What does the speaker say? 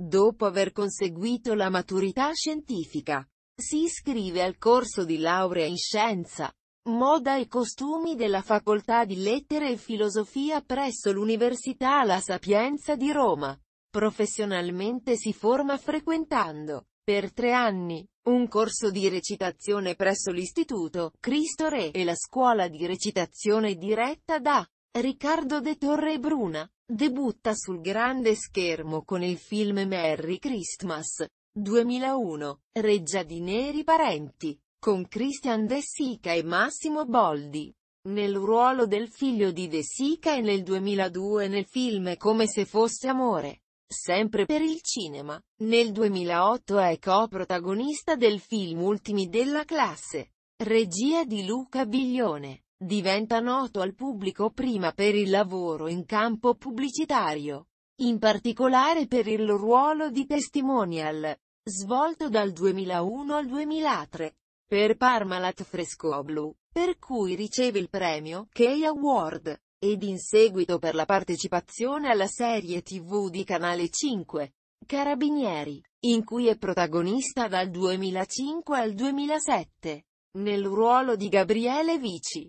Dopo aver conseguito la maturità scientifica, si iscrive al corso di laurea in scienza, moda e costumi della Facoltà di Lettere e Filosofia presso l'Università La Sapienza di Roma. Professionalmente si forma frequentando, per tre anni, un corso di recitazione presso l'Istituto Cristo Re e la scuola di recitazione diretta da Riccardo De Torre Bruna, debutta sul grande schermo con il film Merry Christmas, 2001, Reggia di Neri Parenti, con Christian De Sica e Massimo Boldi. Nel ruolo del figlio di De Sica e nel 2002 nel film Come se fosse amore. Sempre per il cinema, nel 2008 è co-protagonista del film Ultimi della classe. Regia di Luca Biglione diventa noto al pubblico prima per il lavoro in campo pubblicitario, in particolare per il ruolo di testimonial, svolto dal 2001 al 2003, per Parmalat Frescoblu, per cui riceve il premio Key Award, ed in seguito per la partecipazione alla serie tv di Canale 5, Carabinieri, in cui è protagonista dal 2005 al 2007, nel ruolo di Gabriele Vici.